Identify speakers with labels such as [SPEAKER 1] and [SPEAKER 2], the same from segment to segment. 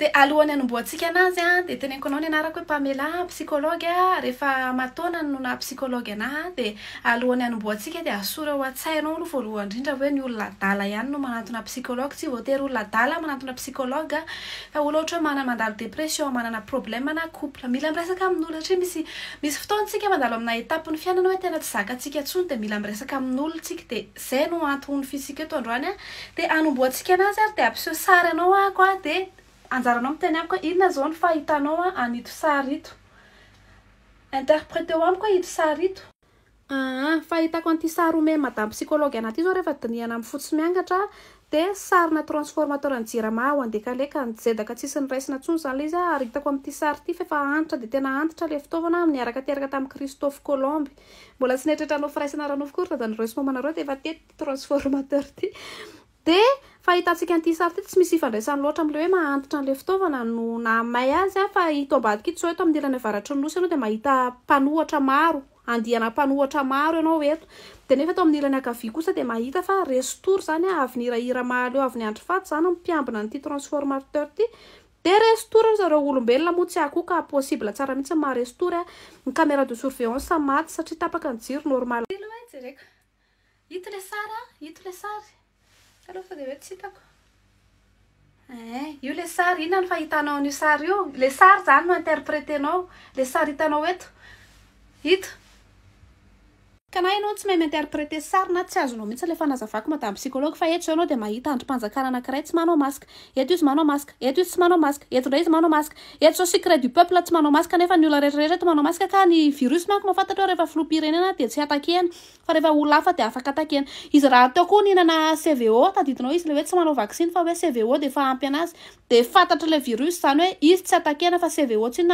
[SPEAKER 1] de alohan'ny anomboa ntsika an'azy a de teneko anao ny anarako hoe pamela psikologyefamaaoasaoaybosadaoasainao loohanaoaaaaelonsamadaoaminaetapny fianaahoetena asaeokaazydmnao anjaranao mi teny aik inona zao ny fahitanaoa aio saiointerrteaioiaay ah, aorehefaa mosy ingara dsaina transformaterndekaekae aa tsis'nysina sny aio tysyyn d ovaayaraka trka tam'y kristohe ombybola tsy netretranao firaisina ranovkoy zaymmaa dtran fa hitantsika nty sary ty tsy misy ifandraisany loatra amle hoe mahantitra nle fitovana oamayazyfaaa eo am lan'nyaratro aaharo aaeeoa ilan'y kosa de mahitafeto anyayihimae aaranrantoesiya desrellanestr taaiakito le sara io le sar aloafa de oe tsy hitako een eh, io le sary ihnona ny fa hitanao n'io sary io le sary zany no interpretenao le sary hitanao oeto hito anah inao tsy maimyinterprté sarina tsy azonao mihitsy le fanazavako anslog fa eozao anao de mahita andrympanjakana anakiray tsy manao masika eto izy manao maska et izy tsy manao mask eo ndra izy mana maaezao rdu peuple tsy manao maskaefany oa etraeraaaacazesy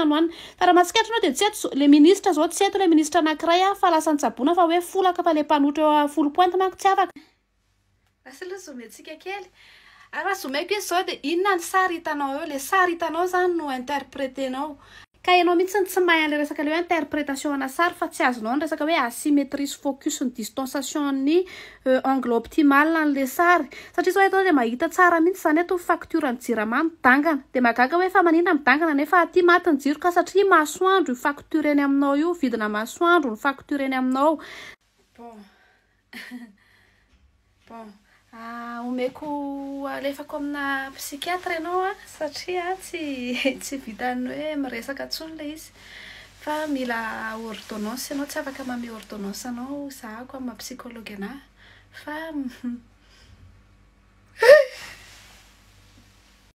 [SPEAKER 1] aascaorao oe folako fa le mpanotra e volo pointy mako tsy afaka asy loha zomentsika kely ar raha zo mako oizy zao de inona ny sara hitanao eo le sara hitanao zany no interpretenao ianao mihitsy ny tsy mahy an'la resaka le oe interprétation ana sary fa tsy azonao n resaka hoe asimétrise focusny distencationny euh, angle optimala n'la sary satria zao t le mahita tsara mihitsy zany etony factura ny jirama ny dangana de mahagaga hoefa manina mdangana nefa aty matny jiro ka satria masoandro ifactureny aminao io vidina masoandro ny factureny aminao homeko ah, alefako amina psikiatra ianao a satria tsy tsy vita ny hoe miresaka ntsony le izy fa mila ordonance ianao tsy afaka maome ordonance anao zah ko amina psycology anahy fau